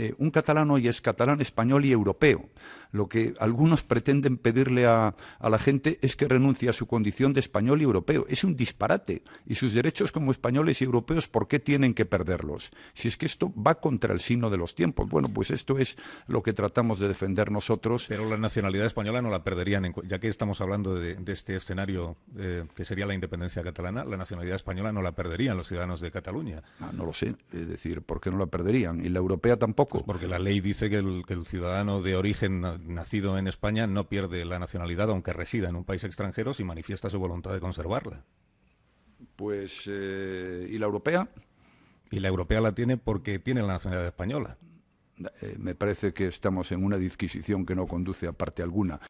Eh, un catalán hoy es catalán, español y europeo. Lo que algunos pretenden pedirle a, la gente es que renuncie a su condición de español y europeo. Es un disparate. Y sus derechos como españoles y europeos, ¿por qué tienen que perderlos? Si es que esto va contra el signo de los tiempos. Bueno, pues esto es lo que tratamos de defender nosotros. Pero la nacionalidad española no la perderían, ya que estamos hablando de, este escenario eh, que sería la independencia catalana, la nacionalidad española no la perderían los ciudadanos de Cataluña. Ah, no lo sé. Es decir, ¿por qué no la perderían? Y la europea tampoco pues porque la ley dice que el, ciudadano de origen nacido en España no pierde la nacionalidad aunque resida en un país extranjero si manifiesta su voluntad de conservarla. Pues, eh, ¿y la europea? Y la europea la tiene porque tiene la nacionalidad española. Eh, me parece que estamos en una disquisición que no conduce a parte alguna.